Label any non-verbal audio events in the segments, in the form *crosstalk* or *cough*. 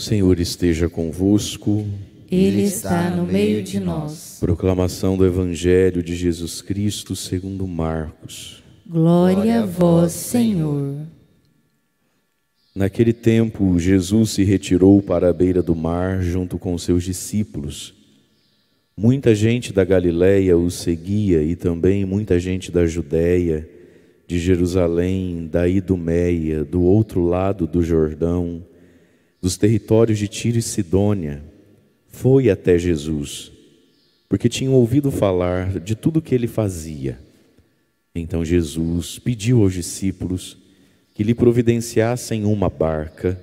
O Senhor esteja convosco. Ele está no meio de nós. Proclamação do Evangelho de Jesus Cristo segundo Marcos. Glória a vós, Senhor. Naquele tempo, Jesus se retirou para a beira do mar junto com seus discípulos. Muita gente da Galiléia o seguia e também muita gente da Judéia, de Jerusalém, da Idumeia, do outro lado do Jordão, dos territórios de Tiro e Sidônia, foi até Jesus, porque tinham ouvido falar de tudo o que ele fazia. Então Jesus pediu aos discípulos que lhe providenciassem uma barca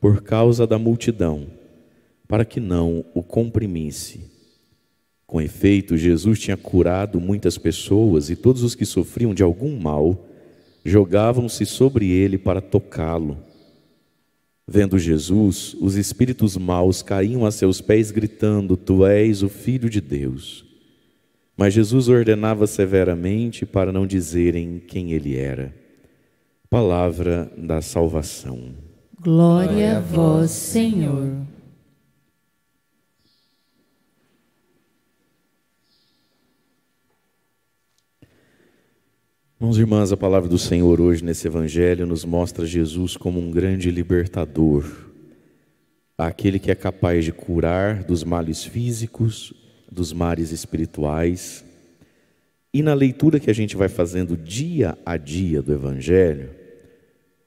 por causa da multidão, para que não o comprimisse. Com efeito, Jesus tinha curado muitas pessoas e todos os que sofriam de algum mal jogavam-se sobre ele para tocá-lo Vendo Jesus, os espíritos maus caíam a seus pés, gritando: Tu és o Filho de Deus. Mas Jesus ordenava severamente para não dizerem quem ele era. Palavra da salvação. Glória a vós, Senhor. Irmãos e irmãs, a palavra do Senhor hoje nesse Evangelho nos mostra Jesus como um grande libertador, aquele que é capaz de curar dos males físicos, dos mares espirituais. E na leitura que a gente vai fazendo dia a dia do Evangelho,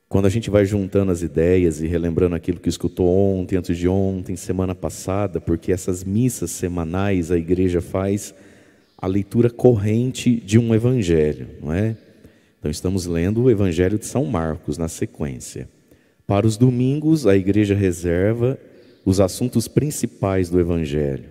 quando a gente vai juntando as ideias e relembrando aquilo que escutou ontem, antes de ontem, semana passada, porque essas missas semanais a igreja faz a leitura corrente de um evangelho, não é? Então estamos lendo o Evangelho de São Marcos na sequência. Para os domingos, a igreja reserva os assuntos principais do evangelho.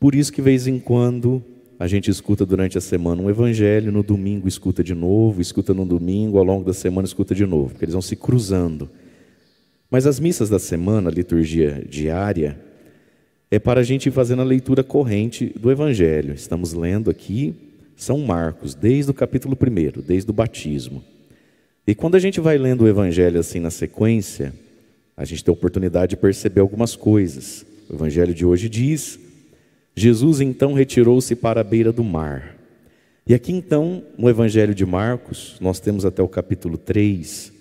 Por isso que de vez em quando a gente escuta durante a semana um evangelho, no domingo escuta de novo, escuta no domingo, ao longo da semana escuta de novo, porque eles vão se cruzando. Mas as missas da semana, a liturgia diária, é para a gente ir fazendo a leitura corrente do Evangelho. Estamos lendo aqui São Marcos, desde o capítulo 1, desde o batismo. E quando a gente vai lendo o Evangelho assim na sequência, a gente tem a oportunidade de perceber algumas coisas. O Evangelho de hoje diz: Jesus então retirou-se para a beira do mar. E aqui então, no Evangelho de Marcos, nós temos até o capítulo 3,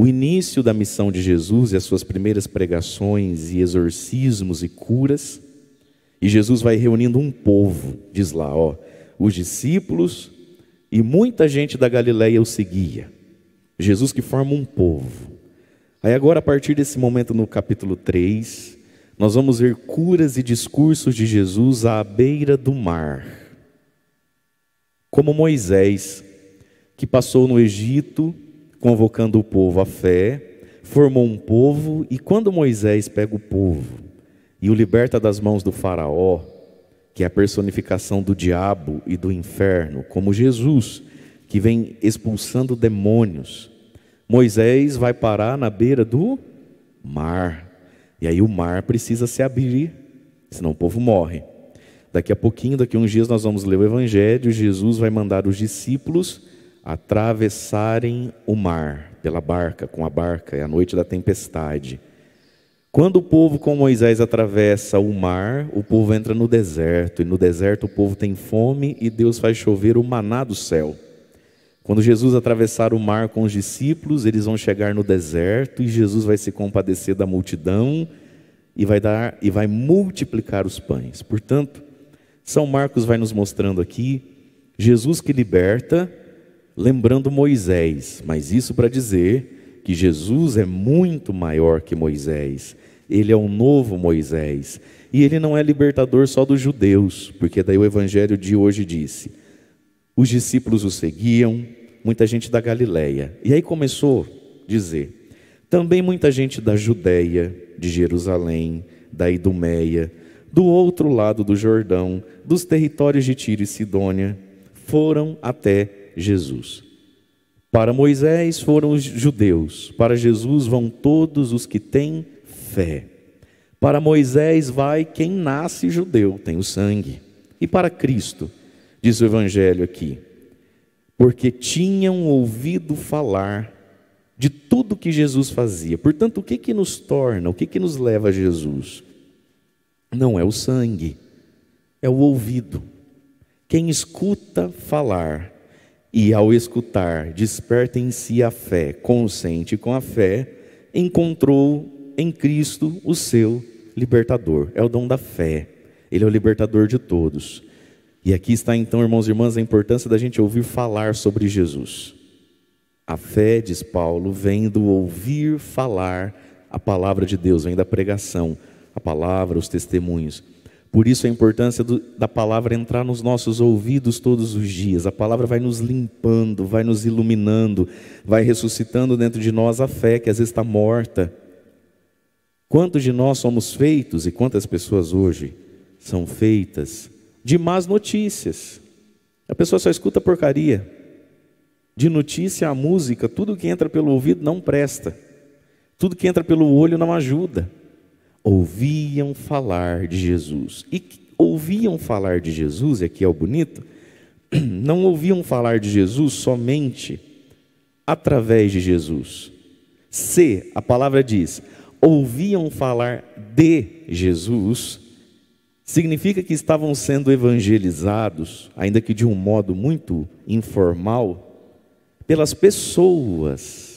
o início da missão de Jesus e as suas primeiras pregações e exorcismos e curas, e Jesus vai reunindo um povo, diz lá, ó, os discípulos e muita gente da Galileia o seguia. Jesus que forma um povo. Aí agora a partir desse momento no capítulo 3, nós vamos ver curas e discursos de Jesus à beira do mar. Como Moisés, que passou no Egito convocando o povo à fé, formou um povo, e quando Moisés pega o povo e o liberta das mãos do Faraó, que é a personificação do diabo e do inferno, como Jesus, que vem expulsando demônios, Moisés vai parar na beira do mar. E aí o mar precisa se abrir, senão o povo morre. Daqui a pouquinho, daqui a uns dias, nós vamos ler o Evangelho. Jesus vai mandar os discípulos atravessarem o mar pela barca, com a barca, é a noite da tempestade. Quando o povo com Moisés atravessa o mar, o povo entra no deserto, e no deserto o povo tem fome e Deus faz chover o maná do céu. Quando Jesus atravessar o mar com os discípulos, eles vão chegar no deserto e Jesus vai se compadecer da multidão e vai dar e vai multiplicar os pães. Portanto, São Marcos vai nos mostrando aqui Jesus que liberta lembrando Moisés, mas isso para dizer que Jesus é muito maior que Moisés. Ele é o um novo Moisés. E ele não é libertador só dos judeus, porque daí o evangelho de hoje disse: os discípulos o seguiam, muita gente da Galileia. E aí começou a dizer: também muita gente da Judéia, de Jerusalém, da Idumeia, do outro lado do Jordão, dos territórios de Tiro e Sidônia, foram até Jesus. Para Moisés foram os judeus, para Jesus vão todos os que têm fé. Para Moisés vai quem nasce judeu, tem o sangue. E para Cristo, diz o Evangelho aqui, porque tinham ouvido falar de tudo que Jesus fazia. Portanto, o que, que nos torna, o que, que nos leva a Jesus? Não é o sangue, é o ouvido. Quem escuta falar e, ao escutar, desperta em si a fé, consente com a fé, encontrou em Cristo o seu libertador. É o dom da fé. Ele é o libertador de todos. E aqui está então, irmãos e irmãs, a importância da gente ouvir falar sobre Jesus. A fé, diz Paulo, vem do ouvir falar a palavra de Deus, vem da pregação, a palavra, os testemunhos. Por isso a importância do, da palavra entrar nos nossos ouvidos todos os dias. A palavra vai nos limpando, vai nos iluminando, vai ressuscitando dentro de nós a fé que às vezes está morta. Quantos de nós somos feitos e quantas pessoas hoje são feitas de más notícias? A pessoa só escuta porcaria. De notícia à música, tudo que entra pelo ouvido não presta. Tudo que entra pelo olho não ajuda ouviam falar de Jesus. E ouviam falar de Jesus, aqui é o bonito, *clears throat* não ouviam falar de Jesus somente através de Jesus. Se, a palavra diz, ouviam falar de Jesus, significa que estavam sendo evangelizados, ainda que de um modo muito informal, pelas pessoas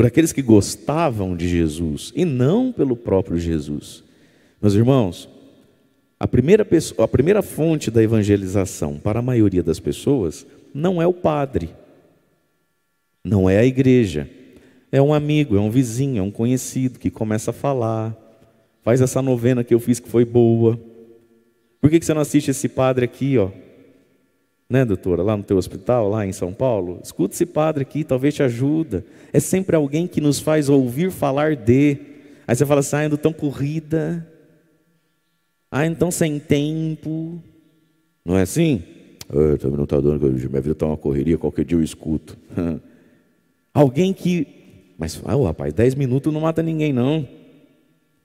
por aqueles que gostavam de Jesus e não pelo próprio Jesus. Meus irmãos, a primeira, pessoa, a primeira fonte da evangelização para a maioria das pessoas não é o padre, não é a igreja, é um amigo, é um vizinho, é um conhecido que começa a falar, faz essa novena que eu fiz que foi boa. Por que você não assiste esse padre aqui, ó? né, doutora, lá no teu hospital, lá em São Paulo, escuta esse padre aqui, talvez te ajuda. É sempre alguém que nos faz ouvir falar de. Aí você fala assim, ah, ainda tão corrida. Ah, então sem tempo. Não é assim? Ah, eu também não está dando, minha vida está uma correria, qualquer dia eu escuto. *laughs* alguém que, mas ah, rapaz, 10 minutos não mata ninguém não.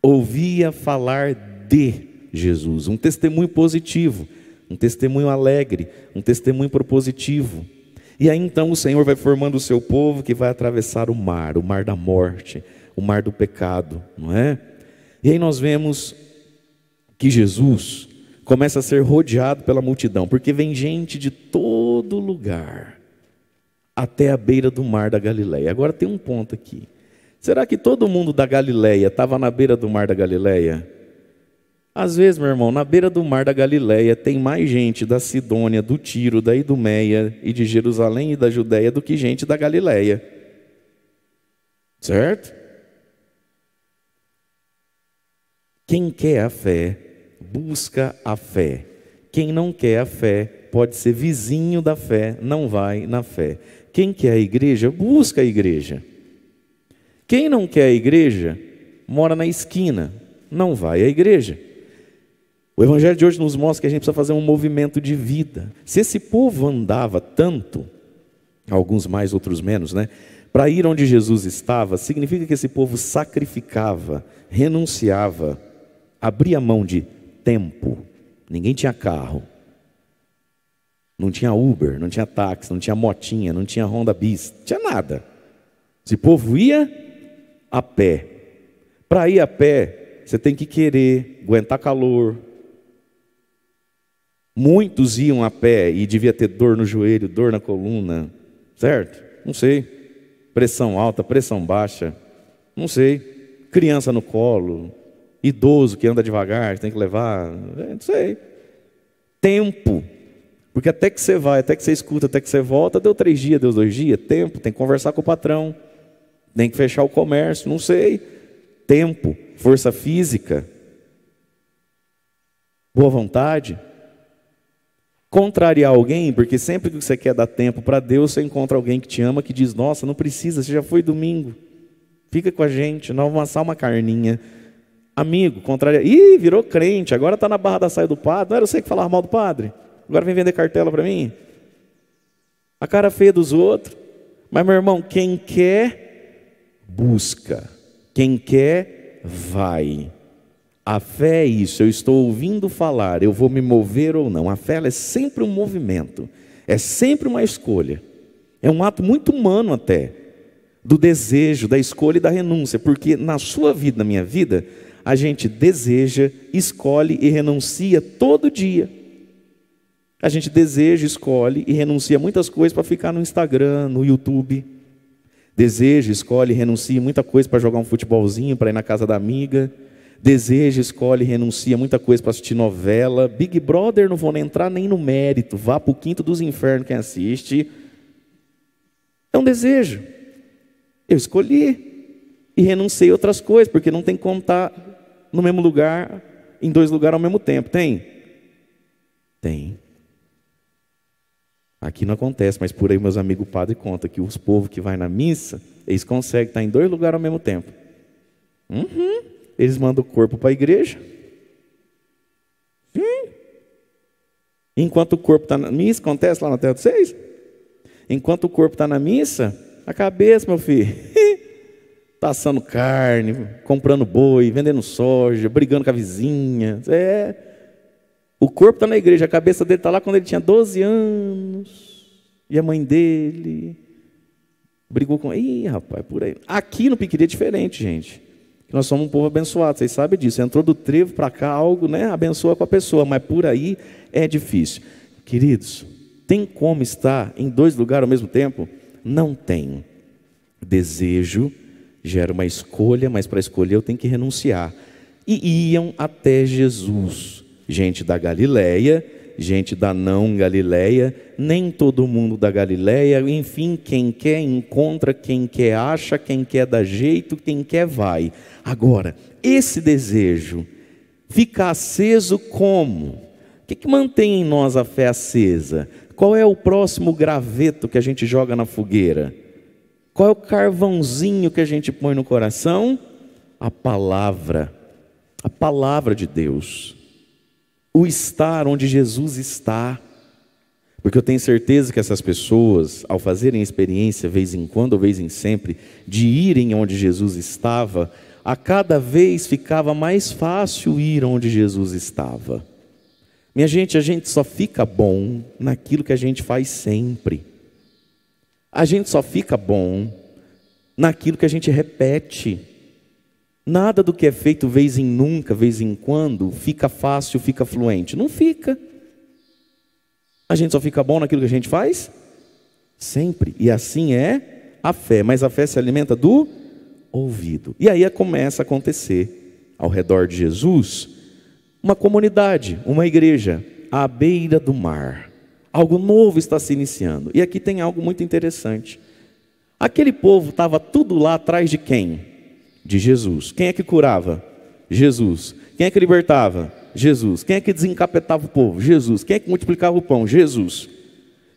Ouvia falar de Jesus, um testemunho positivo um testemunho alegre, um testemunho propositivo. E aí então o Senhor vai formando o seu povo que vai atravessar o mar, o mar da morte, o mar do pecado, não é? E aí nós vemos que Jesus começa a ser rodeado pela multidão, porque vem gente de todo lugar até a beira do mar da Galileia. Agora tem um ponto aqui. Será que todo mundo da Galileia estava na beira do mar da Galileia? Às vezes, meu irmão, na beira do mar da Galileia tem mais gente da Sidônia, do Tiro, da Idumeia e de Jerusalém e da Judéia do que gente da Galileia. Certo? Quem quer a fé, busca a fé. Quem não quer a fé, pode ser vizinho da fé, não vai na fé. Quem quer a igreja, busca a igreja. Quem não quer a igreja, mora na esquina, não vai à igreja. O Evangelho de hoje nos mostra que a gente precisa fazer um movimento de vida. Se esse povo andava tanto, alguns mais, outros menos, né? Para ir onde Jesus estava, significa que esse povo sacrificava, renunciava, abria mão de tempo. Ninguém tinha carro. Não tinha Uber, não tinha táxi, não tinha motinha, não tinha Honda Bis, não tinha nada. Esse povo ia a pé. Para ir a pé, você tem que querer, aguentar calor, Muitos iam a pé e devia ter dor no joelho, dor na coluna, certo? Não sei. Pressão alta, pressão baixa, não sei. Criança no colo, idoso que anda devagar, tem que levar, é, não sei. Tempo, porque até que você vai, até que você escuta, até que você volta, deu três dias, deu dois dias, tempo, tem que conversar com o patrão, tem que fechar o comércio, não sei. Tempo, força física, boa vontade contrariar alguém, porque sempre que você quer dar tempo para Deus, você encontra alguém que te ama, que diz: Nossa, não precisa, você já foi domingo, fica com a gente, nós vamos assar uma carninha. Amigo, contrariar. Ih, virou crente, agora está na barra da saia do padre. Não era você que falava mal do padre? Agora vem vender cartela para mim? A cara feia dos outros. Mas, meu irmão, quem quer, busca. Quem quer, vai. A fé é isso, eu estou ouvindo falar, eu vou me mover ou não. A fé é sempre um movimento, é sempre uma escolha. É um ato muito humano até, do desejo, da escolha e da renúncia, porque na sua vida, na minha vida, a gente deseja, escolhe e renuncia todo dia. A gente deseja, escolhe e renuncia muitas coisas para ficar no Instagram, no YouTube. Deseja, escolhe, renuncia muita coisa para jogar um futebolzinho, para ir na casa da amiga deseja, escolhe, renuncia, muita coisa para assistir novela. Big Brother não vou nem entrar nem no mérito. Vá para o quinto dos infernos quem assiste. É um desejo. Eu escolhi e renunciei outras coisas, porque não tem como estar tá no mesmo lugar, em dois lugares ao mesmo tempo. Tem? Tem. Aqui não acontece, mas por aí meus amigos padre conta que os povos que vai na missa, eles conseguem estar tá em dois lugares ao mesmo tempo. Uhum. Eles mandam o corpo para a igreja. Sim. Enquanto o corpo está na missa, acontece lá na terra de vocês? Enquanto o corpo está na missa, a cabeça, meu filho, *laughs* passando carne, comprando boi, vendendo soja, brigando com a vizinha. É. O corpo está na igreja, a cabeça dele está lá quando ele tinha 12 anos. E a mãe dele brigou com. Ih, rapaz, por aí. Aqui no Piquiri é diferente, gente. Nós somos um povo abençoado, vocês sabem disso. Entrou do trevo para cá, algo né, abençoa com a pessoa, mas por aí é difícil. Queridos, tem como estar em dois lugares ao mesmo tempo? Não tem. Desejo gera uma escolha, mas para escolher eu tenho que renunciar. E iam até Jesus, gente da Galileia, gente da não Galileia, nem todo mundo da Galileia, enfim, quem quer encontra, quem quer acha, quem quer dá jeito, quem quer vai. Agora, esse desejo fica aceso como? O que, que mantém em nós a fé acesa? Qual é o próximo graveto que a gente joga na fogueira? Qual é o carvãozinho que a gente põe no coração? A palavra, a palavra de Deus o estar onde Jesus está. Porque eu tenho certeza que essas pessoas, ao fazerem experiência, vez em quando ou vez em sempre, de irem onde Jesus estava, a cada vez ficava mais fácil ir onde Jesus estava. Minha gente, a gente só fica bom naquilo que a gente faz sempre. A gente só fica bom naquilo que a gente repete. Nada do que é feito vez em nunca, vez em quando, fica fácil, fica fluente. Não fica. A gente só fica bom naquilo que a gente faz? Sempre. E assim é a fé. Mas a fé se alimenta do ouvido. E aí é, começa a acontecer, ao redor de Jesus, uma comunidade, uma igreja, à beira do mar. Algo novo está se iniciando. E aqui tem algo muito interessante. Aquele povo estava tudo lá atrás de quem? de Jesus. Quem é que curava? Jesus. Quem é que libertava? Jesus. Quem é que desencapetava o povo? Jesus. Quem é que multiplicava o pão? Jesus.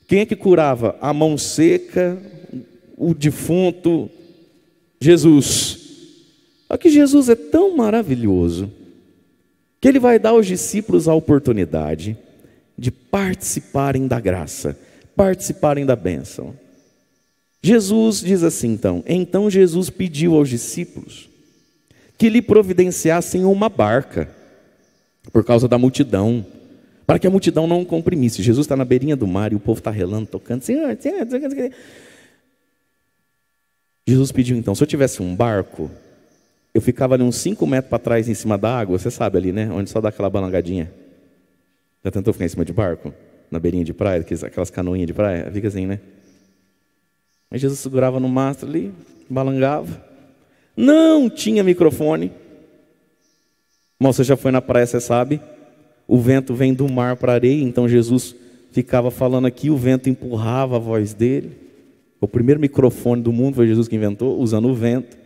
Quem é que curava a mão seca, o defunto? Jesus. Olha que Jesus é tão maravilhoso que ele vai dar aos discípulos a oportunidade de participarem da graça, participarem da bênção. Jesus diz assim então: Então Jesus pediu aos discípulos que lhe providenciassem uma barca, por causa da multidão, para que a multidão não o comprimisse. Jesus está na beirinha do mar e o povo está relando, tocando. Senhor, senhor, senhor. Jesus pediu então: se eu tivesse um barco, eu ficava ali uns 5 metros para trás em cima da água, você sabe ali, né? Onde só dá aquela balangadinha. Já tentou ficar em cima de barco? Na beirinha de praia, aquelas canoinhas de praia? Fica assim, né? Aí Jesus segurava no mastro ali, balangava. Não tinha microfone. Mas você já foi na praia, você sabe. O vento vem do mar para a areia, então Jesus ficava falando aqui, o vento empurrava a voz dele. O primeiro microfone do mundo foi Jesus que inventou, usando o vento.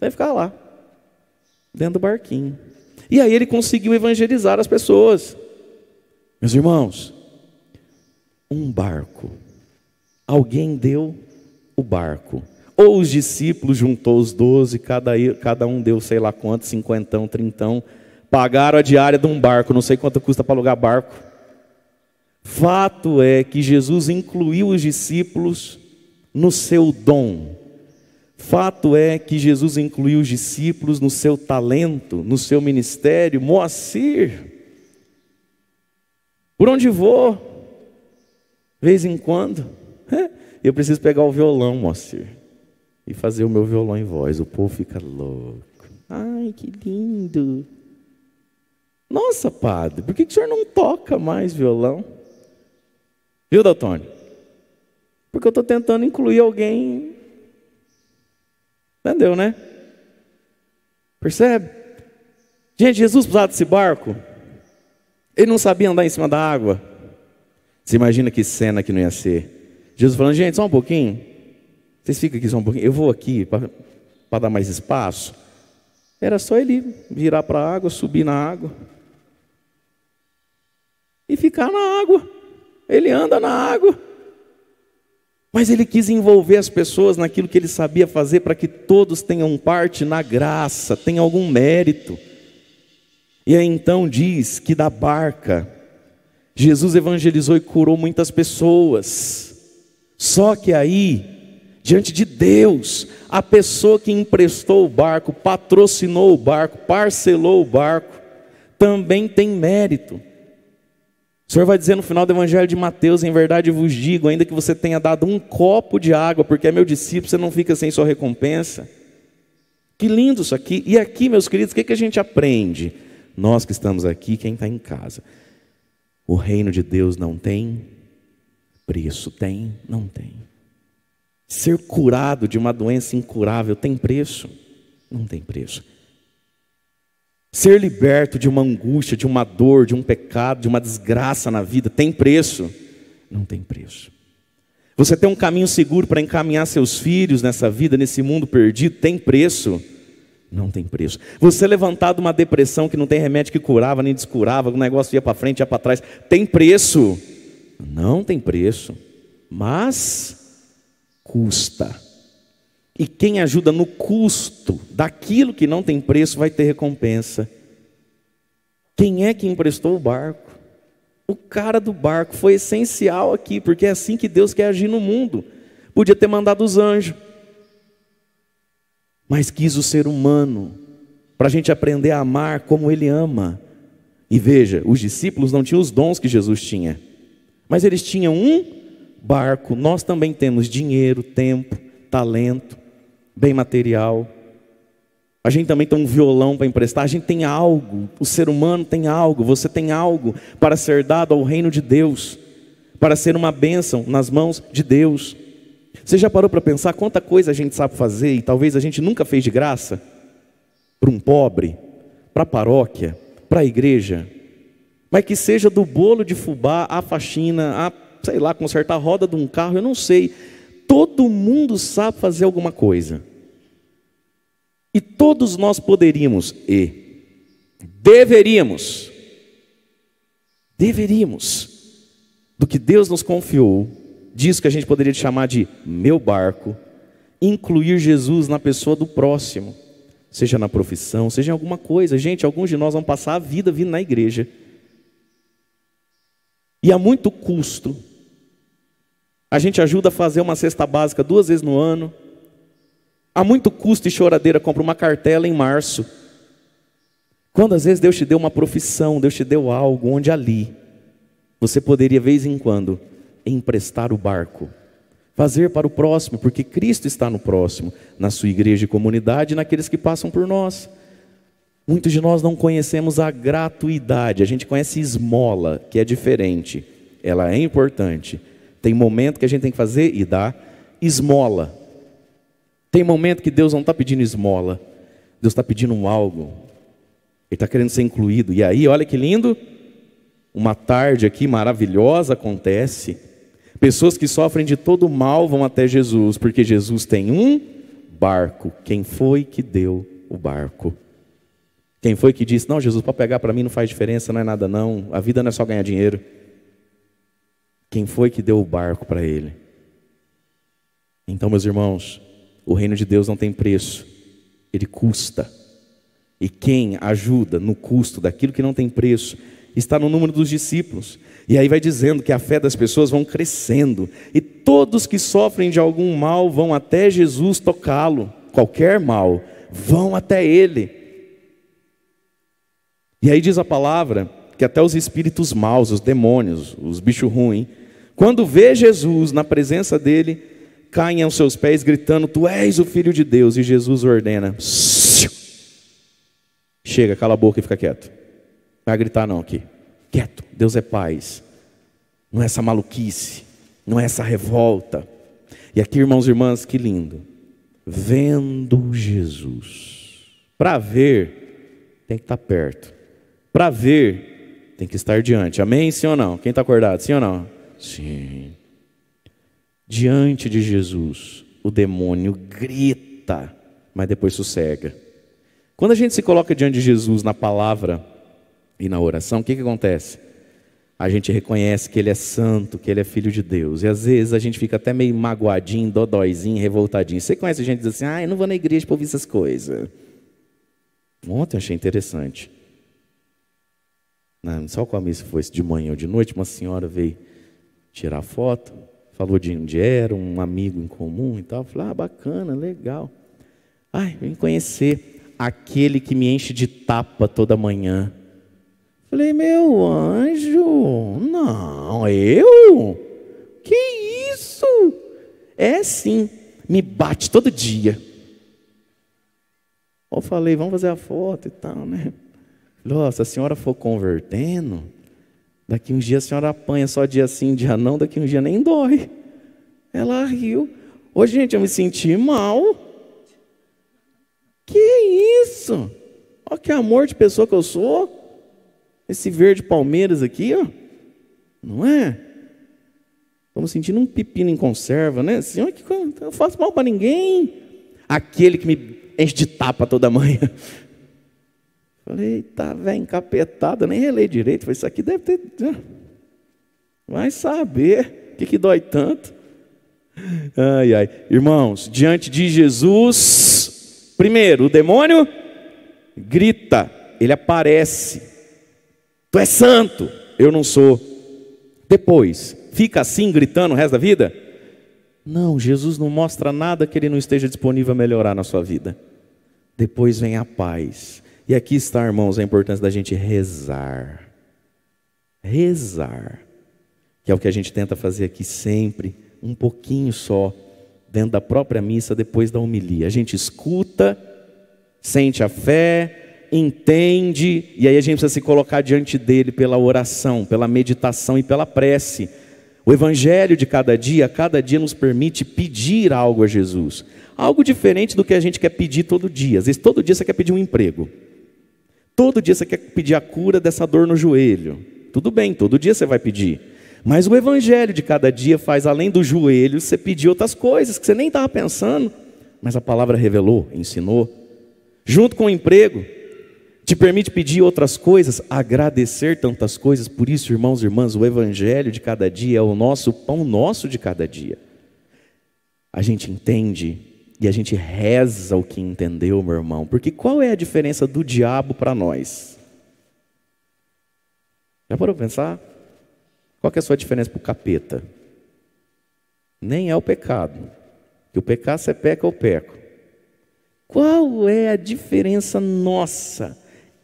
Vai ficar lá, dentro do barquinho. E aí ele conseguiu evangelizar as pessoas. Meus irmãos, um barco. Alguém deu o barco. Ou os discípulos juntou os doze, cada, cada um deu sei lá quanto, cinquentão, trintão, pagaram a diária de um barco, não sei quanto custa para alugar barco. Fato é que Jesus incluiu os discípulos no seu dom. Fato é que Jesus incluiu os discípulos no seu talento, no seu ministério. Moacir, por onde vou? Vez em quando. É. Eu preciso pegar o violão, Moacir, e fazer o meu violão em voz. O povo fica louco. Ai, que lindo. Nossa, padre, por que, o senhor não toca mais violão? Viu, doutor? Porque eu estou tentando incluir alguém. Entendeu, né? Percebe? Gente, Jesus precisava desse barco. Ele não sabia andar em cima da água. Você imagina que cena que não ia ser. Jesus falando, gente, só um pouquinho. Vocês ficam aqui só um pouquinho. Eu vou aqui para dar mais espaço. Era só ele virar para a água, subir na água. E ficar na água. Ele anda na água. Mas ele quis envolver as pessoas naquilo que ele sabia fazer para que todos tenham parte na graça, tenham algum mérito. E aí então diz que da barca, Jesus evangelizou e curou muitas pessoas. Só que aí, diante de Deus, a pessoa que emprestou o barco, patrocinou o barco, parcelou o barco, também tem mérito. O Senhor vai dizer no final do Evangelho de Mateus: em verdade vos digo, ainda que você tenha dado um copo de água, porque é meu discípulo, você não fica sem sua recompensa. Que lindo isso aqui. E aqui, meus queridos, o que, que a gente aprende? Nós que estamos aqui, quem está em casa. O reino de Deus não tem preço. Tem? Não tem. Ser curado de uma doença incurável tem preço? Não tem preço. Ser liberto de uma angústia, de uma dor, de um pecado, de uma desgraça na vida tem preço? Não tem preço. Você ter um caminho seguro para encaminhar seus filhos nessa vida, nesse mundo perdido, tem preço? Não tem preço. Você levantar de uma depressão que não tem remédio que curava nem descurava, o negócio ia para frente, ia para trás, tem preço? não tem preço, mas custa. E quem ajuda no custo daquilo que não tem preço vai ter recompensa. Quem é que emprestou o barco? O cara do barco foi essencial aqui, porque é assim que Deus quer agir no mundo. Podia ter mandado os anjos, mas quis o ser humano, para a gente aprender a amar como ele ama. E veja, os discípulos não tinham os dons que Jesus tinha. Mas eles tinham um barco, nós também temos dinheiro, tempo, talento, bem material. A gente também tem um violão para emprestar, a gente tem algo, o ser humano tem algo, você tem algo para ser dado ao reino de Deus, para ser uma bênção nas mãos de Deus. Você já parou para pensar quanta coisa a gente sabe fazer e talvez a gente nunca fez de graça? Para um pobre, para a paróquia, para a igreja, mas que seja do bolo de fubá, a faxina, a, sei lá, consertar a roda de um carro, eu não sei. Todo mundo sabe fazer alguma coisa. E todos nós poderíamos e deveríamos, deveríamos, do que Deus nos confiou, disso que a gente poderia chamar de meu barco, incluir Jesus na pessoa do próximo, seja na profissão, seja em alguma coisa. Gente, alguns de nós vão passar a vida vindo na igreja e a muito custo. A gente ajuda a fazer uma cesta básica duas vezes no ano. A muito custo e choradeira compra uma cartela em março. Quando às vezes Deus te deu uma profissão, Deus te deu algo onde ali você poderia, vez em quando, emprestar o barco. Fazer para o próximo, porque Cristo está no próximo, na sua igreja e comunidade, naqueles que passam por nós. Muitos de nós não conhecemos a gratuidade, a gente conhece esmola, que é diferente. Ela é importante. Tem momento que a gente tem que fazer e dar esmola. Tem momento que Deus não está pedindo esmola, Deus está pedindo um algo. Ele está querendo ser incluído. E aí, olha que lindo, uma tarde aqui maravilhosa acontece. Pessoas que sofrem de todo mal vão até Jesus, porque Jesus tem um barco. Quem foi que deu o barco? Quem foi que disse: Não, Jesus, para pegar para mim, não faz diferença, não é nada não, a vida não é só ganhar dinheiro. Quem foi que deu o barco para ele? Então, meus irmãos, o reino de Deus não tem preço, ele custa. E quem ajuda no custo daquilo que não tem preço está no número dos discípulos. E aí vai dizendo que a fé das pessoas vão crescendo e todos que sofrem de algum mal vão até Jesus tocá-lo, qualquer mal, vão até ele. E aí diz a palavra que até os espíritos maus, os demônios, os bichos ruins, quando vê Jesus na presença dele, caem aos seus pés gritando: Tu és o filho de Deus. E Jesus ordena: Chega, cala a boca e fica quieto. Não vai gritar não aqui. Quieto, Deus é paz. Não é essa maluquice, não é essa revolta. E aqui, irmãos e irmãs, que lindo. Vendo Jesus. Para ver, tem que estar tá perto. Para ver, tem que estar diante. Amém? Sim ou não? Quem está acordado? Sim ou não? Sim. Diante de Jesus, o demônio grita, mas depois sossega. Quando a gente se coloca diante de Jesus na palavra e na oração, o que, que acontece? A gente reconhece que Ele é santo, que Ele é filho de Deus. E às vezes a gente fica até meio magoadinho, dodóizinho, revoltadinho. Você conhece gente que diz assim: ah, eu não vou na igreja para ouvir essas coisas. Ontem eu achei interessante não sei qual mês foi, de manhã ou de noite, uma senhora veio tirar foto, falou de onde era, um amigo em comum e tal. Falei, ah, bacana, legal. Ai, vem conhecer aquele que me enche de tapa toda manhã. Falei, meu anjo, não, eu? Que isso? É sim, me bate todo dia. Eu falei, vamos fazer a foto e tal, né? Nossa, se a senhora for convertendo, daqui um dia, a senhora apanha só dia sim, dia não, daqui um dia nem dói. Ela riu. Ô, gente, eu me senti mal. Que isso? Olha que amor de pessoa que eu sou. Esse verde palmeiras aqui, ó. Não é? Estamos sentindo um pepino em conserva, né? Assim, olha que eu faço mal para ninguém. Aquele que me enche de tapa toda manhã. Falei, eita, velho, encapetada, nem relei direito. Falei, isso aqui deve ter. Né? Vai saber o que, que dói tanto. Ai, ai. Irmãos, diante de Jesus, primeiro, o demônio grita, ele aparece. Tu és santo, eu não sou. Depois, fica assim gritando o resto da vida? Não, Jesus não mostra nada que ele não esteja disponível a melhorar na sua vida. Depois vem a paz. E aqui está, irmãos, a importância da gente rezar. Rezar. Que é o que a gente tenta fazer aqui sempre, um pouquinho só, dentro da própria missa, depois da homilia. A gente escuta, sente a fé, entende, e aí a gente precisa se colocar diante dele pela oração, pela meditação e pela prece. O evangelho de cada dia, cada dia nos permite pedir algo a Jesus. Algo diferente do que a gente quer pedir todo dia. Às vezes, todo dia você quer pedir um emprego. Todo dia você quer pedir a cura dessa dor no joelho. Tudo bem, todo dia você vai pedir. Mas o evangelho de cada dia faz além do joelho você pedir outras coisas que você nem estava pensando, mas a palavra revelou, ensinou. Junto com o emprego, te permite pedir outras coisas, agradecer tantas coisas. Por isso, irmãos e irmãs, o evangelho de cada dia é o nosso pão nosso de cada dia. A gente entende e a gente reza o que entendeu, meu irmão. Porque qual é a diferença do diabo para nós? Já parou para pensar? Qual é a sua diferença para o capeta? Nem é o pecado. Que o pecado você peca, eu peco. Qual é a diferença nossa,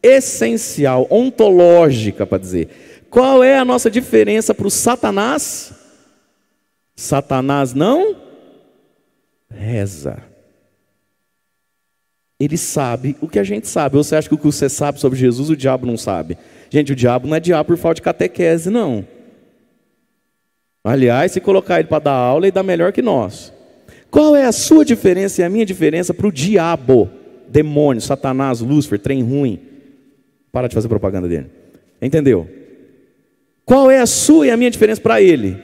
essencial, ontológica, para dizer? Qual é a nossa diferença para o Satanás? Satanás não reza. Ele sabe o que a gente sabe. você acha que o que você sabe sobre Jesus, o diabo não sabe? Gente, o diabo não é diabo por falta de catequese, não. Aliás, se colocar ele para dar aula, ele dá melhor que nós. Qual é a sua diferença e a minha diferença para o diabo, demônio, Satanás, Lúcifer, trem ruim? Para de fazer propaganda dele. Entendeu? Qual é a sua e a minha diferença para ele?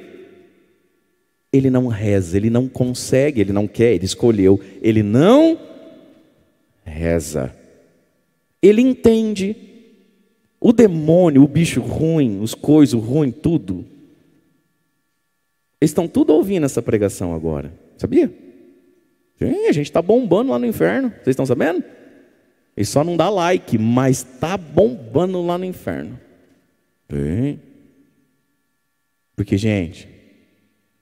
Ele não reza, ele não consegue, ele não quer, ele escolheu, ele não reza. Ele entende. O demônio, o bicho ruim, os coisas ruim, tudo. Eles estão tudo ouvindo essa pregação agora. Sabia? Sim, a gente está bombando lá no inferno. Vocês estão sabendo? Ele só não dá like, mas está bombando lá no inferno. Porque, gente,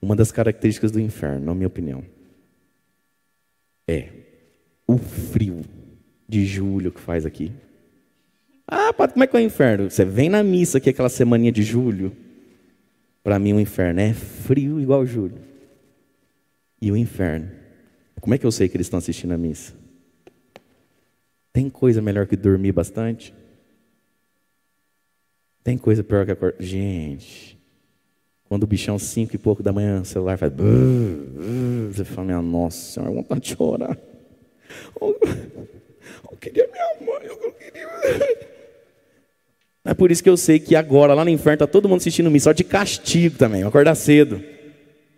uma das características do inferno, na minha opinião, é o frio de julho que faz aqui. Ah, Pato, como é que é o inferno? Você vem na missa aqui aquela semaninha de julho. Para mim, o inferno é frio igual julho. E o inferno. Como é que eu sei que eles estão assistindo a missa? Tem coisa melhor que dormir bastante? Tem coisa pior que acordar. Gente, quando o bichão, cinco e pouco da manhã, o celular faz. Você fala, minha nossa senhora, vontade de chorar. *laughs* Eu, queria minha mãe, eu queria. *laughs* É por isso que eu sei que agora, lá no inferno, está todo mundo assistindo mim, só de castigo também, acordar cedo.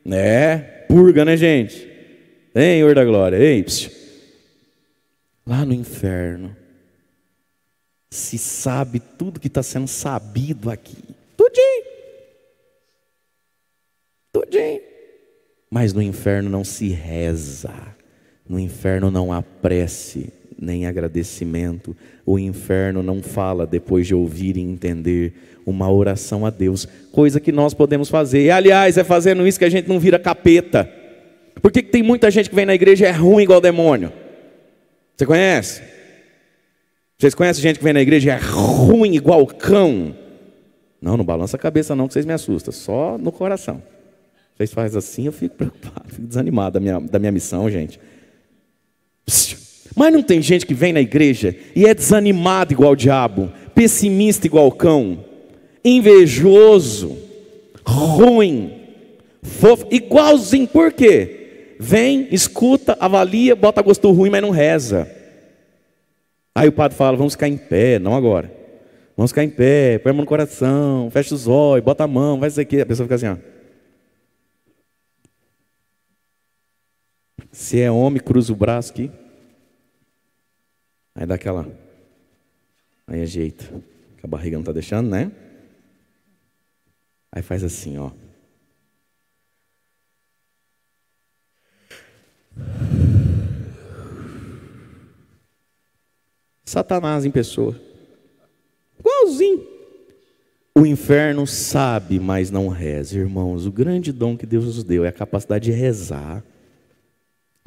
Né? Purga, né, gente? Hein, Senhor da Glória? Ei, psiu. Lá no inferno, se sabe tudo que está sendo sabido aqui. Tudinho. Mas no inferno não se reza, no inferno não há prece, nem agradecimento. O inferno não fala depois de ouvir e entender uma oração a Deus, coisa que nós podemos fazer. E aliás, é fazendo isso que a gente não vira capeta. Por que, que tem muita gente que vem na igreja e é ruim igual demônio? Você conhece? Vocês conhecem gente que vem na igreja e é ruim igual cão? Não, não balança a cabeça não, que vocês me assustam, só no coração. Vocês fazem assim, eu fico *laughs* preocupado, fico desanimado da minha, da minha missão, gente. Mas não tem gente que vem na igreja e é desanimado igual o diabo, pessimista igual o cão, invejoso, ruim, fofo, igualzinho. Por quê? Vem, escuta, avalia, bota gosto ruim, mas não reza. Aí o padre fala: vamos ficar em pé, não agora. Vamos ficar em pé, põe a mão no coração, fecha os olhos, bota a mão, vai dizer que. A pessoa fica assim, ó. Se é homem, cruza o braço aqui. Aí dá aquela. Aí ajeita. Que a barriga não está deixando, né? Aí faz assim, ó. Satanás em pessoa. Igualzinho. O inferno sabe, mas não reza. Irmãos, o grande dom que Deus nos deu é a capacidade de rezar.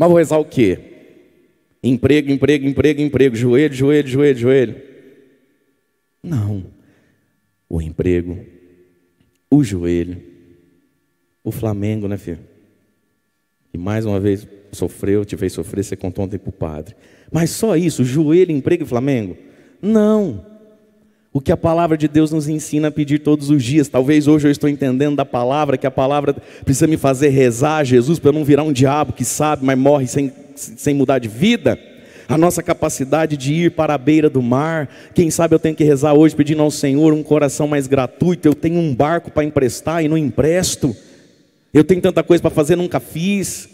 Mas vou rezar o quê? Emprego, emprego, emprego, emprego, joelho, joelho, joelho, joelho. Não. O emprego, o joelho, o Flamengo, né, filho? E mais uma vez sofreu, te fez sofrer, você contou ontem para o padre. Mas só isso, joelho, emprego e Flamengo? Não o que a palavra de Deus nos ensina a pedir todos os dias. Talvez hoje eu estou entendendo da palavra que a palavra precisa me fazer rezar a Jesus para eu não virar um diabo que sabe, mas morre sem, sem mudar de vida. A nossa capacidade de ir para a beira do mar. Quem sabe eu tenho que rezar hoje pedindo ao Senhor um coração mais gratuito. Eu tenho um barco para emprestar e não empresto. Eu tenho tanta coisa para fazer, nunca fiz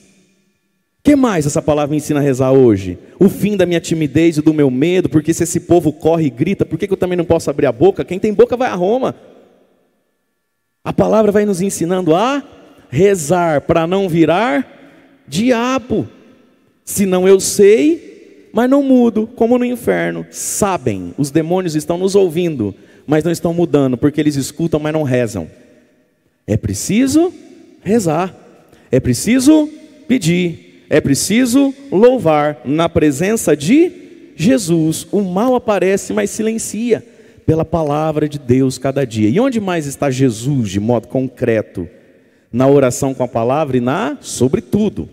que mais essa palavra ensina a rezar hoje? O fim da minha timidez e do meu medo, porque se esse povo corre e grita, por que, que eu também não posso abrir a boca? Quem tem boca vai a Roma. A palavra vai nos ensinando a rezar para não virar diabo. Se não eu sei, mas não mudo, como no inferno. Sabem, os demônios estão nos ouvindo, mas não estão mudando, porque eles escutam, mas não rezam. É preciso rezar, é preciso pedir, é preciso louvar na presença de Jesus. O mal aparece, mas silencia pela palavra de Deus cada dia. E onde mais está Jesus de modo concreto? Na oração com a palavra e na, sobretudo,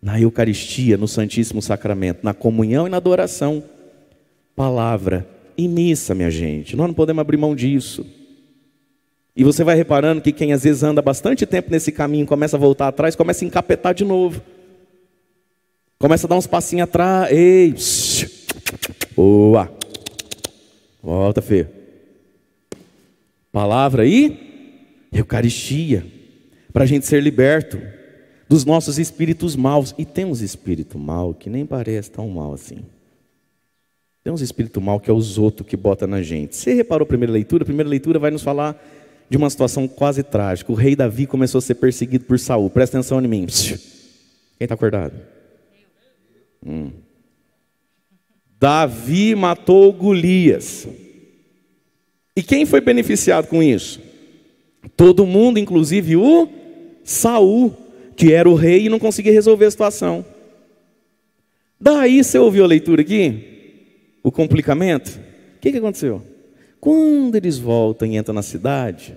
na Eucaristia, no Santíssimo Sacramento, na comunhão e na adoração. Palavra e missa, minha gente. Nós não podemos abrir mão disso. E você vai reparando que quem às vezes anda bastante tempo nesse caminho, começa a voltar atrás, começa a encapetar de novo. Começa a dar uns passinhos atrás. Ei, boa. Volta, Fê. Palavra aí, Eucaristia. Para a gente ser liberto dos nossos espíritos maus. E tem uns espírito mal que nem parece tão mal assim. Tem uns espírito mal que é os outros que bota na gente. Você reparou a primeira leitura? A primeira leitura vai nos falar de uma situação quase trágica. O rei Davi começou a ser perseguido por Saul. Presta atenção em mim. Quem está acordado? Hum. Davi matou Golias. E quem foi beneficiado com isso? Todo mundo, inclusive o Saul, que era o rei e não conseguia resolver a situação. Daí você ouviu a leitura aqui? O complicamento? O que, que aconteceu? Quando eles voltam e entram na cidade,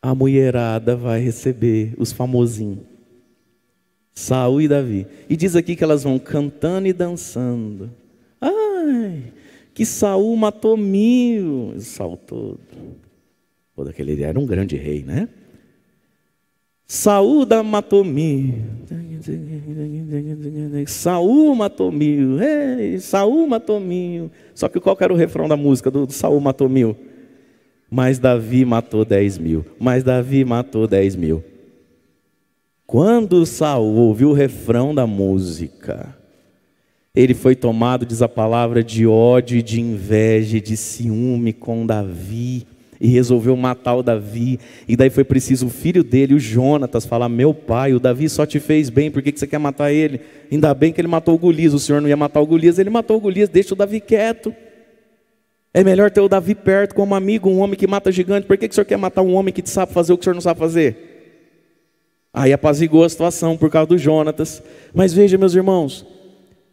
a mulherada vai receber os famosinhos. Saul e Davi. E diz aqui que elas vão cantando e dançando. Ai, que Saul matou mil, Saul todo. Pô, daquele era um grande rei, né? Saúl matou mil. Saúl matou mil. Ei, Saúl matou mil. Só que qual era o refrão da música do, do Saúl matou mil? Mas Davi matou dez mil. Mas Davi matou dez mil. Quando Saul ouviu o refrão da música, ele foi tomado, diz a palavra, de ódio e de inveja, de ciúme com Davi, e resolveu matar o Davi. E daí foi preciso o filho dele, o Jonatas, falar: Meu pai, o Davi só te fez bem, por que você quer matar ele? Ainda bem que ele matou o Golias, o senhor não ia matar o Golias, ele matou o Golias, deixa o Davi quieto. É melhor ter o Davi perto como amigo, um homem que mata gigante, por que o senhor quer matar um homem que sabe fazer o que o senhor não sabe fazer? Aí apazigou a situação por causa do Jonatas. Mas veja, meus irmãos,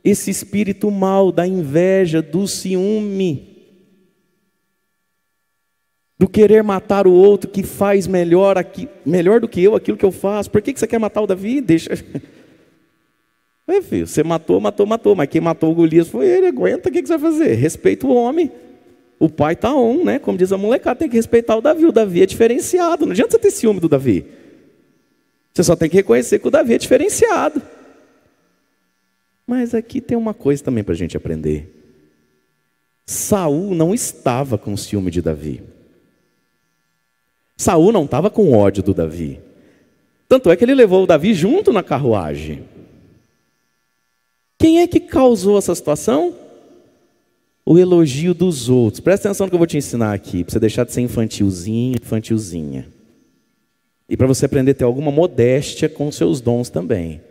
esse espírito mal da inveja, do ciúme, do querer matar o outro que faz melhor, aqui, melhor do que eu aquilo que eu faço. Por que, que você quer matar o Davi? Deixa. *laughs* É, filho, você matou, matou, matou, mas quem matou o Golias foi ele, aguenta, o que, você vai fazer? Respeita o homem. O pai está on, né? Como diz a molecada, tem que respeitar o Davi. O Davi é diferenciado. Não adianta você ter ciúme do Davi. Você só tem que reconhecer que o Davi é diferenciado. Mas aqui tem uma coisa também para a gente aprender. Saul não estava com ciúme de Davi. Saul não estava com ódio do Davi. Tanto é que ele levou o Davi junto na carruagem. Quem é que causou essa situação? O elogio dos outros. Presta atenção no que eu vou te ensinar aqui, para você deixar de ser infantilzinho, infantilzinha. E para você aprender a ter alguma modéstia com seus dons também.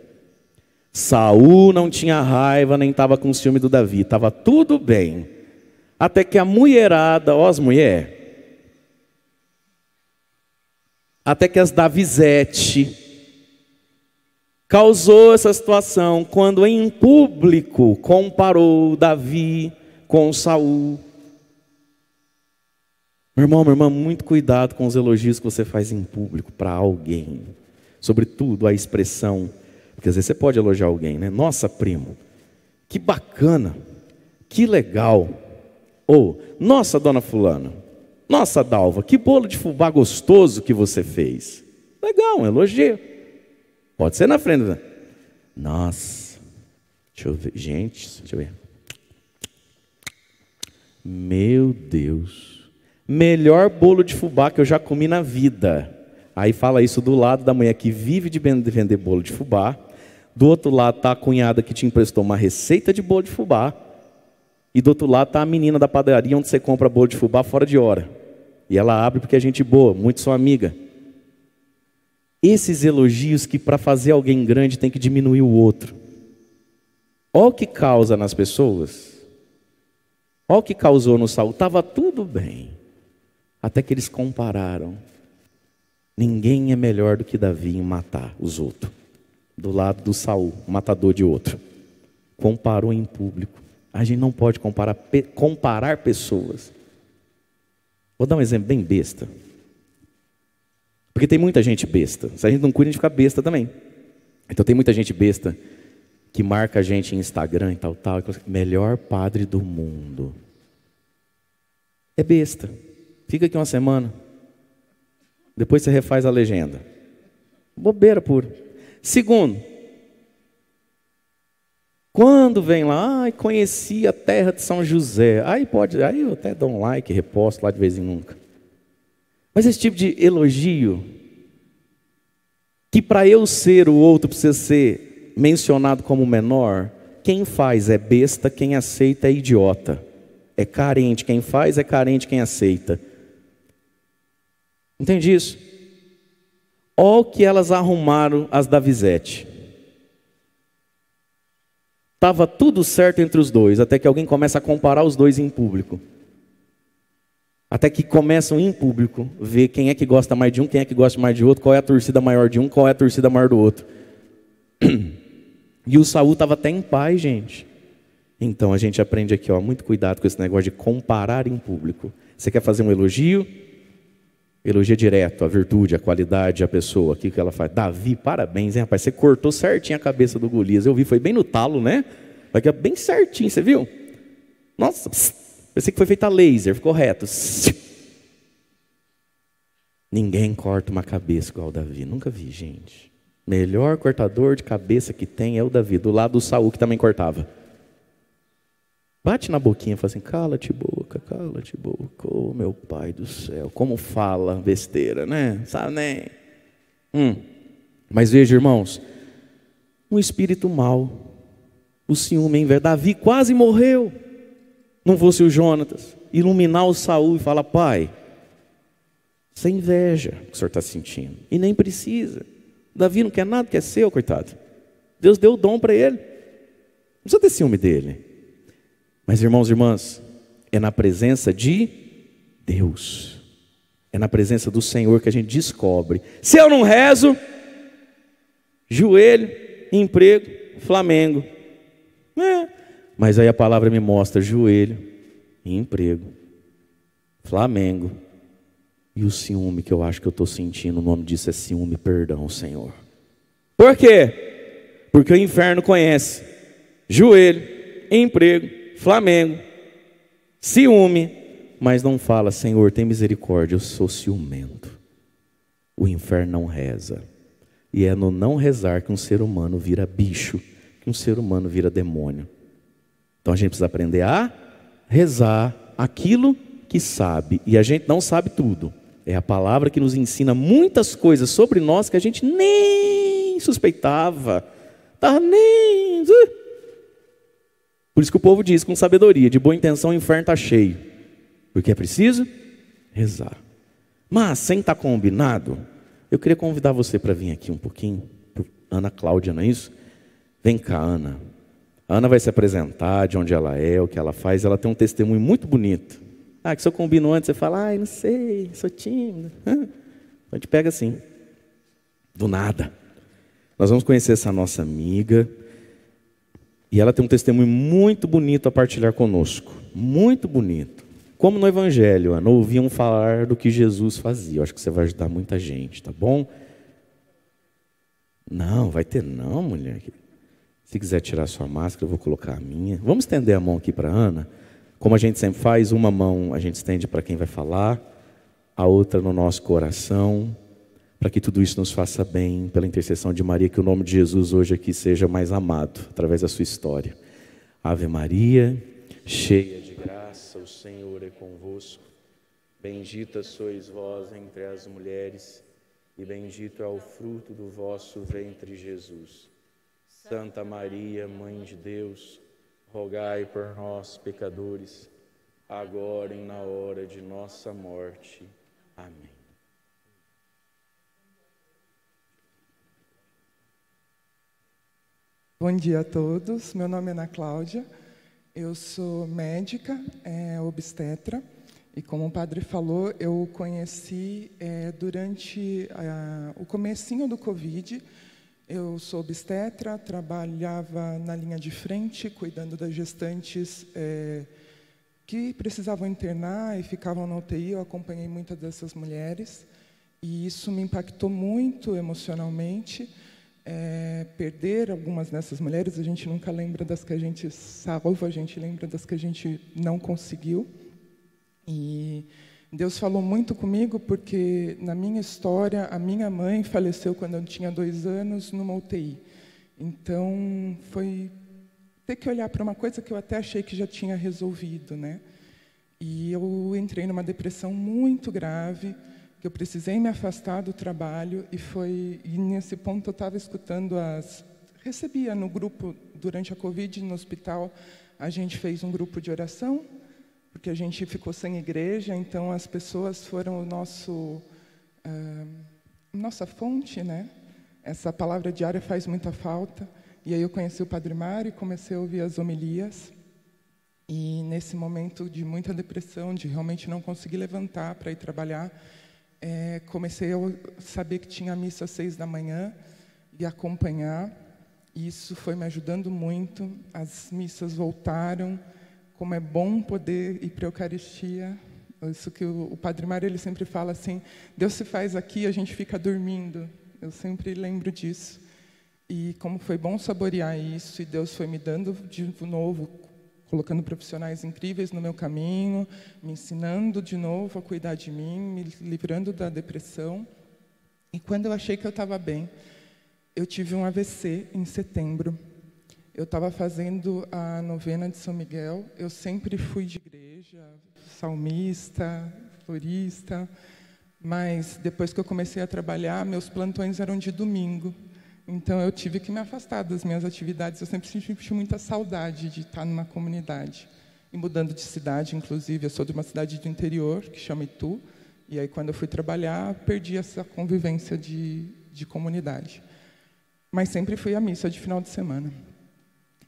Saul não tinha raiva, nem estava com ciúme do Davi, estava tudo bem. Até que a mulherada, ó as mulher, até que as Davizete causou essa situação quando em público comparou Davi com Saul. Meu irmão, minha irmã, muito cuidado com os elogios que você faz em público para alguém. Sobretudo a expressão, porque às vezes você pode elogiar alguém, né? Nossa, primo, que bacana, que legal. Ou, nossa, dona Fulana, nossa, Dalva, que bolo de fubá gostoso que você fez. Legal, um elogio. Pode ser na frente. Né? Nossa, deixa eu ver, gente, deixa eu ver. Meu Deus melhor bolo de fubá que eu já comi na vida. Aí fala isso do lado da mulher que vive de vender bolo de fubá. Do outro lado está a cunhada que te emprestou uma receita de bolo de fubá. E do outro lado está a menina da padaria onde você compra bolo de fubá fora de hora. E ela abre porque é gente boa, muito sua amiga. Esses elogios que para fazer alguém grande tem que diminuir o outro. Olha o que causa nas pessoas. Olha o que causou no Saul. Estava tudo bem. Até que eles compararam. Ninguém é melhor do que Davi em matar os outros. Do lado do Saul, matador de outro. Comparou em público. A gente não pode comparar, comparar pessoas. Vou dar um exemplo bem besta. Porque tem muita gente besta. Se a gente não cuida, a gente fica besta também. Então tem muita gente besta que marca a gente em Instagram e tal, tal. Assim, melhor padre do mundo. É besta. Fica aqui uma semana. Depois você refaz a legenda. Bobeira pura. Segundo, quando vem lá, ai, conheci a terra de São José. Aí pode, aí eu até dou um like, reposto lá de vez em nunca. Mas esse tipo de elogio, que para eu ser o outro precisa ser mencionado como menor, quem faz é besta, quem aceita é idiota. É carente quem faz, é carente quem aceita. Entende isso? Ó que elas arrumaram as da Visete. Tava tudo certo entre os dois, até que alguém começa a comparar os dois em público. Até que começam em público ver quem é que gosta mais de um, quem é que gosta mais de outro, qual é a torcida maior de um, qual é a torcida maior do outro. *clears throat* E o Saul estava até em paz, gente. Então a gente aprende aqui, ó, muito cuidado com esse negócio de comparar em público. Você quer fazer um elogio? Elogia direto a virtude, a qualidade, a pessoa. O que, que ela faz? Davi, parabéns, hein, rapaz? Você cortou certinho a cabeça do Golias. Eu vi, foi bem no talo, né? Daqui bem certinho, você viu? Nossa, pss, pensei que foi feita laser, ficou reto. Pss. Ninguém corta uma cabeça igual o Davi. Nunca vi, gente. Melhor cortador de cabeça que tem é o Davi, do lado do Saul que também cortava. Bate na boquinha, fala assim, cala-te boca, cala-te boca, ô oh, meu pai do céu, como fala besteira, né? Sabe nem? Né? Hum. Mas veja, irmãos, um espírito mau, o ciúme, hein? Davi quase morreu, não fosse o Jonatas, iluminar o Saul e falar, pai, sem inveja o que o senhor está sentindo, e nem precisa, Davi não quer nada que é seu, coitado, Deus deu o dom para ele, não precisa ter ciúme dele, mas irmãos e irmãs, é na presença de Deus. É na presença do Senhor que a gente descobre. Se eu não rezo, joelho, emprego, Flamengo. É. Mas aí a palavra me mostra joelho, emprego, Flamengo. E o ciúme que eu acho que eu estou sentindo, o nome disso é ciúme, perdão, Senhor. Por quê? Porque o inferno conhece joelho, emprego, Flamengo, ciúme, mas não fala, Senhor, tem misericórdia, eu sou ciumento. O inferno não reza. E é no não rezar que um ser humano vira bicho, que um ser humano vira demônio. Então a gente precisa aprender a rezar aquilo que sabe. E a gente não sabe tudo. É a palavra que nos ensina muitas coisas sobre nós que a gente nem suspeitava. Tá nem. Uh! Por isso que o povo diz com sabedoria: de boa intenção o inferno está cheio. Porque é preciso rezar. Mas, sem estar tá combinado, eu queria convidar você para vir aqui um pouquinho. Ana Cláudia, não é isso? Vem cá, Ana. A Ana vai se apresentar, de onde ela é, o que ela faz. Ela tem um testemunho muito bonito. Ah, que se eu combino antes, você fala, ai, não sei, sou tímida. A gente pega assim, do nada. Nós vamos conhecer essa nossa amiga. E ela tem um testemunho muito bonito a partilhar conosco. Muito bonito. Como no Evangelho, Ana, ouviam falar do que Jesus fazia. Eu acho que você vai ajudar muita gente, tá bom? Não, vai ter não, mulher. Se quiser tirar sua máscara, eu vou colocar a minha. Vamos estender a mão aqui para Ana. Como a gente sempre faz, uma mão a gente estende para quem vai falar, a outra no nosso coração para que tudo isso nos faça bem, pela intercessão de Maria, que o nome de Jesus hoje aqui seja mais amado, através da sua história. Ave Maria, cheia de graça, o Senhor é convosco. Bendita sois vós entre as mulheres, e bendito é o fruto do vosso ventre, Jesus. Santa Maria, Mãe de Deus, rogai por nós, pecadores, agora e na hora de nossa morte. Amém. Bom dia a todos. Meu nome é Ana Cláudia. Eu sou médica, é, obstetra. E como o padre falou, eu conheci é, durante a, o comecinho do Covid. Eu sou obstetra, trabalhava na linha de frente, cuidando das gestantes é, que precisavam internar e ficavam na UTI. Eu acompanhei muitas dessas mulheres. E isso me impactou muito emocionalmente é, perder algumas dessas mulheres, a gente nunca lembra das que a gente salva, a gente lembra das que a gente não conseguiu. E Deus falou muito comigo porque, na minha história, a minha mãe faleceu quando eu tinha dois anos numa UTI. Então, foi ter que olhar para uma coisa que eu até achei que já tinha resolvido, né? E eu entrei numa depressão muito grave que eu precisei me afastar do trabalho e foi e nesse ponto eu estava escutando as recebia no grupo durante a Covid no hospital a gente fez um grupo de oração porque a gente ficou sem igreja então as pessoas foram o nosso uh, nossa fonte né essa palavra diária faz muita falta e aí eu conheci o Padre Mário e comecei a ouvir as homilias e nesse momento de muita depressão de realmente não conseguir levantar para ir trabalhar é, comecei a saber que tinha missa às seis da manhã e acompanhar. E isso foi me ajudando muito. As missas voltaram. Como é bom poder ir para a Eucaristia. Isso que o, o Padre Mário ele sempre fala assim: Deus se faz aqui, a gente fica dormindo. Eu sempre lembro disso. E como foi bom saborear isso, e Deus foi me dando de novo colocando profissionais incríveis no meu caminho, me ensinando de novo a cuidar de mim, me livrando da depressão. E quando eu achei que eu estava bem, eu tive um AVC em setembro. Eu estava fazendo a novena de São Miguel. Eu sempre fui de igreja, salmista, florista, mas depois que eu comecei a trabalhar, meus plantões eram de domingo. Então, eu tive que me afastar das minhas atividades. Eu sempre senti muita saudade de estar numa comunidade. E mudando de cidade, inclusive, eu sou de uma cidade do interior, que chama Itu, e aí, quando eu fui trabalhar, perdi essa convivência de, de comunidade. Mas sempre fui à missa de final de semana.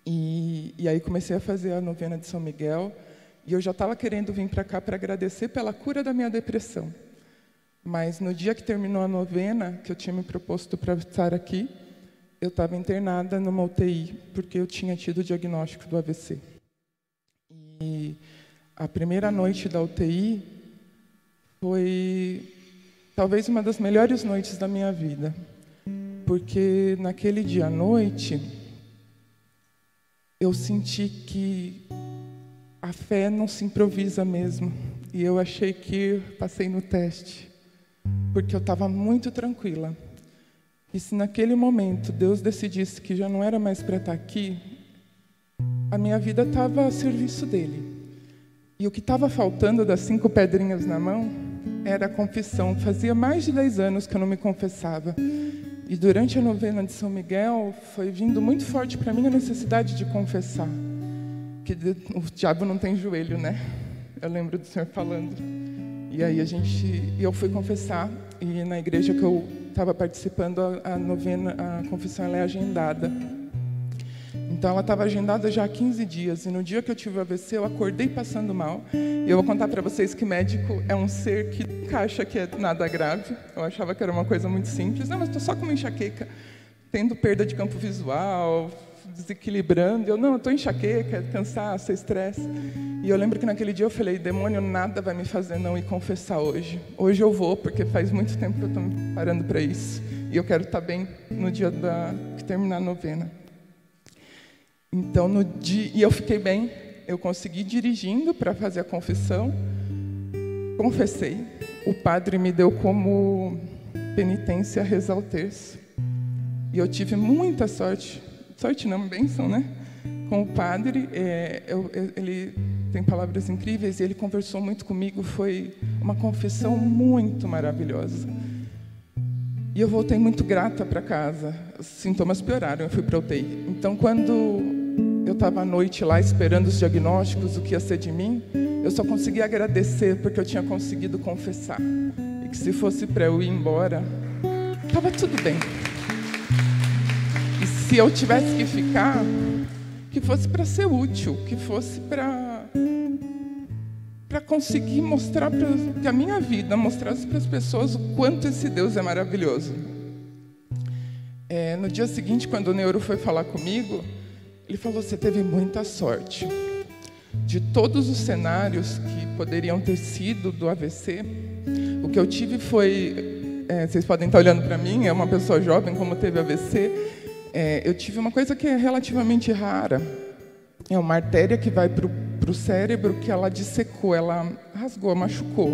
E, e aí comecei a fazer a novena de São Miguel, e eu já estava querendo vir para cá para agradecer pela cura da minha depressão. Mas no dia que terminou a novena, que eu tinha me proposto para estar aqui, eu estava internada numa UTI porque eu tinha tido o diagnóstico do AVC. E a primeira noite da UTI foi talvez uma das melhores noites da minha vida, porque naquele dia à noite eu senti que a fé não se improvisa mesmo, e eu achei que passei no teste, porque eu estava muito tranquila. E se naquele momento Deus decidisse que já não era mais para estar tá aqui, a minha vida estava a serviço dele. E o que estava faltando das cinco pedrinhas na mão era a confissão. Fazia mais de dez anos que eu não me confessava. E durante a novena de São Miguel, foi vindo muito forte para mim a necessidade de confessar. Que o diabo não tem joelho, né? Eu lembro do senhor falando. E aí a gente, eu fui confessar e na igreja que eu estava participando, a, a novena, a confissão é agendada. Então ela estava agendada já há 15 dias e no dia que eu tive o AVC eu acordei passando mal. E eu vou contar para vocês que médico é um ser que acha que é nada grave. Eu achava que era uma coisa muito simples. Não, mas estou só com uma enxaqueca, tendo perda de campo visual, desequilibrando. Eu, não, estou enxaqueca, cansaço, estresse. E eu lembro que naquele dia eu falei, demônio, nada vai me fazer não ir confessar hoje. Hoje eu vou, porque faz muito tempo que eu estou me preparando para isso. E eu quero estar tá bem no dia da, que terminar a novena. Então, no dia, e eu fiquei bem. Eu consegui dirigindo para fazer a confissão. Confessei. O padre me deu como penitência rezar o terço. E eu tive muita sorte Sortinam benção, né? Com o padre, é, eu, eu, ele tem palavras incríveis e ele conversou muito comigo. Foi uma confissão muito maravilhosa. E eu voltei muito grata para casa. Os sintomas pioraram, eu fui para UTI. Então, quando eu estava à noite lá esperando os diagnósticos, o que ia ser de mim, eu só conseguia agradecer porque eu tinha conseguido confessar. E que se fosse para eu ir embora, estava tudo bem se eu tivesse que ficar, que fosse para ser útil, que fosse para para conseguir mostrar para que a minha vida mostrasse para as pessoas o quanto esse Deus é maravilhoso. É, no dia seguinte, quando o Neuro foi falar comigo, ele falou: "Você teve muita sorte. De todos os cenários que poderiam ter sido do AVC, o que eu tive foi é, vocês podem estar olhando para mim, é uma pessoa jovem como teve AVC, é, eu tive uma coisa que é relativamente rara. É uma artéria que vai para o cérebro que ela dissecou, ela rasgou, machucou.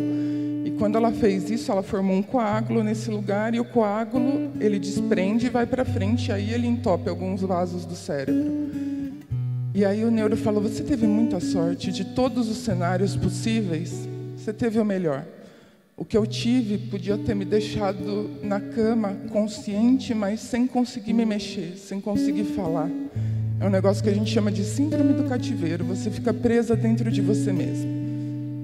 E quando ela fez isso, ela formou um coágulo nesse lugar e o coágulo ele desprende e vai para frente, aí ele entope alguns vasos do cérebro. E aí o neuro falou: "Você teve muita sorte de todos os cenários possíveis, você teve o melhor". O que eu tive podia ter me deixado na cama, consciente, mas sem conseguir me mexer, sem conseguir falar. É um negócio que a gente chama de síndrome do cativeiro. Você fica presa dentro de você mesmo.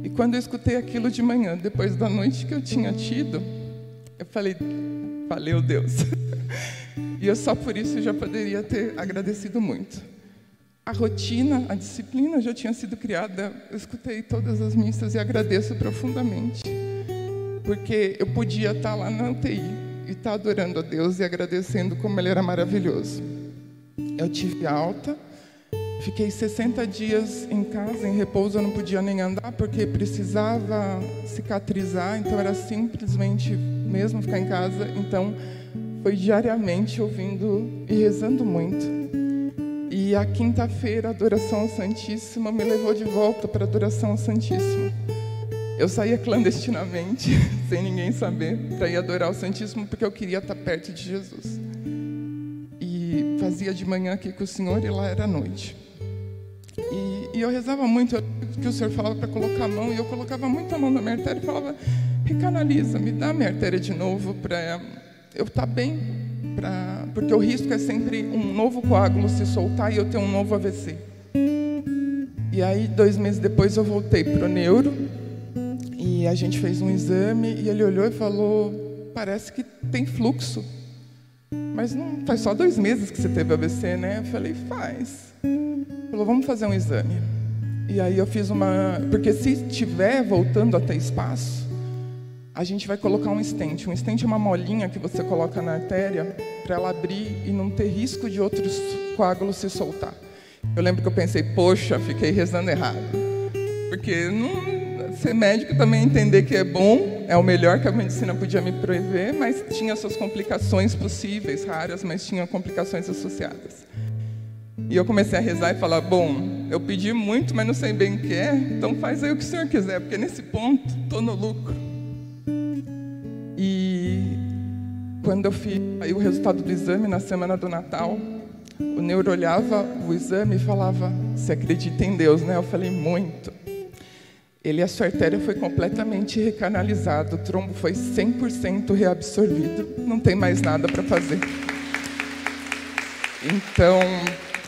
E quando eu escutei aquilo de manhã, depois da noite que eu tinha tido, eu falei: valeu Deus. *laughs* e eu só por isso já poderia ter agradecido muito. A rotina, a disciplina já tinha sido criada. Eu escutei todas as missas e agradeço profundamente porque eu podia estar lá na UTI e estar adorando a Deus e agradecendo como Ele era maravilhoso. Eu tive alta, fiquei 60 dias em casa, em repouso, eu não podia nem andar porque precisava cicatrizar, então era simplesmente mesmo ficar em casa. Então foi diariamente ouvindo e rezando muito. E a quinta-feira, a adoração ao Santíssimo me levou de volta para a adoração ao Santíssimo. Eu saía clandestinamente, *laughs* sem ninguém saber, para ir adorar o Santíssimo, porque eu queria estar tá perto de Jesus. E fazia de manhã aqui com o Senhor e lá era noite. E, e eu rezava muito, que o Senhor falava para colocar a mão, e eu colocava muito a mão na minha artéria e falava: recanaliza, me dá a minha artéria de novo para eu estar tá bem, pra, porque o risco é sempre um novo coágulo se soltar e eu ter um novo AVC. E aí, dois meses depois, eu voltei para o neuro e a gente fez um exame e ele olhou e falou: parece que tem fluxo. Mas não faz só dois meses que você teve AVC, né? Eu falei: faz. Ele falou: vamos fazer um exame. E aí eu fiz uma. Porque se tiver voltando a ter espaço, a gente vai colocar um estente. Um estente é uma molinha que você coloca na artéria para ela abrir e não ter risco de outros coágulos se soltar. Eu lembro que eu pensei, poxa, fiquei rezando errado. Porque não, ser médico também entender que é bom, é o melhor que a medicina podia me prever, mas tinha suas complicações possíveis, raras, mas tinha complicações associadas. E eu comecei a rezar e falar: bom, eu pedi muito, mas não sei bem o que é, então faz aí o que o senhor quiser, porque nesse ponto estou no lucro. E quando eu fiz aí o resultado do exame na semana do Natal, o neuro olhava o exame e falava: Você acredita em Deus, né? Eu falei: Muito. Ele, a sua artéria foi completamente recanalizada, o trombo foi 100% reabsorvido, não tem mais nada para fazer. Então,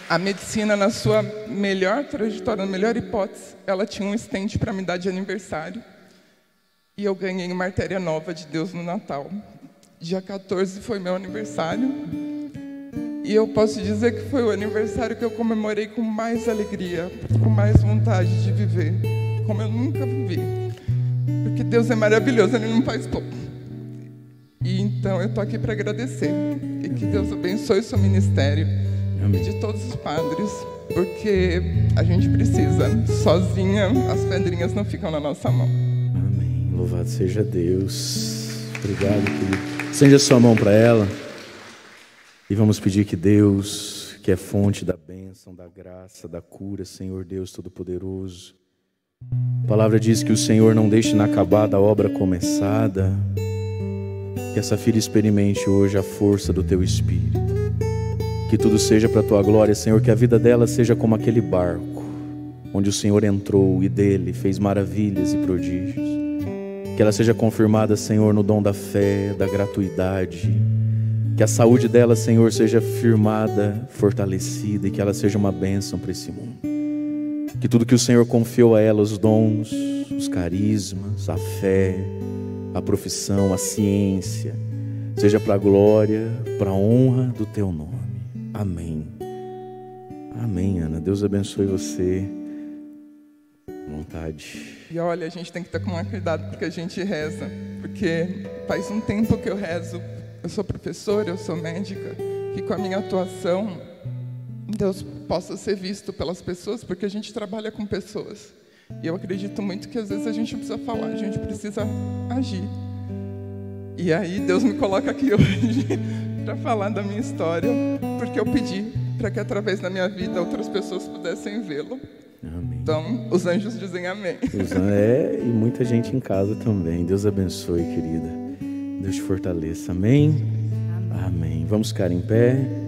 a medicina, na sua melhor trajetória, na melhor hipótese, ela tinha um estente para me dar de aniversário. E eu ganhei uma artéria nova de Deus no Natal. Dia 14 foi meu aniversário. E eu posso dizer que foi o aniversário que eu comemorei com mais alegria, com mais vontade de viver como eu nunca vivi. Porque Deus é maravilhoso, Ele não faz pouco. E então eu estou aqui para agradecer. E que Deus abençoe o seu ministério Amém. e de todos os padres, porque a gente precisa. Sozinha, as pedrinhas não ficam na nossa mão. Amém. Louvado seja Deus. Obrigado, querido. Estende a sua mão para ela. E vamos pedir que Deus, que é fonte da bênção, da graça, da cura, Senhor Deus Todo-Poderoso, a palavra diz que o Senhor não deixa inacabada a obra começada. Que essa filha experimente hoje a força do teu espírito. Que tudo seja para a tua glória, Senhor, que a vida dela seja como aquele barco onde o Senhor entrou e dele fez maravilhas e prodígios. Que ela seja confirmada, Senhor, no dom da fé, da gratuidade. Que a saúde dela, Senhor, seja firmada, fortalecida e que ela seja uma bênção para esse mundo que tudo que o Senhor confiou a ela, os dons, os carismas, a fé, a profissão, a ciência, seja para a glória, para a honra do teu nome. Amém. Amém, Ana. Deus abençoe você. Vontade. E olha, a gente tem que ter com muito cuidado porque a gente reza. Porque faz um tempo que eu rezo. Eu sou professora, eu sou médica, e com a minha atuação Deus possa ser visto pelas pessoas, porque a gente trabalha com pessoas. E eu acredito muito que às vezes a gente não precisa falar, a gente precisa agir. E aí Deus me coloca aqui *laughs* hoje para falar da minha história, porque eu pedi para que através da minha vida outras pessoas pudessem vê-lo. Amém. Então, os anjos dizem amém. É, e muita gente em casa também. Deus abençoe, querida. Deus te fortaleça. Amém? Amém. amém. Vamos ficar em pé.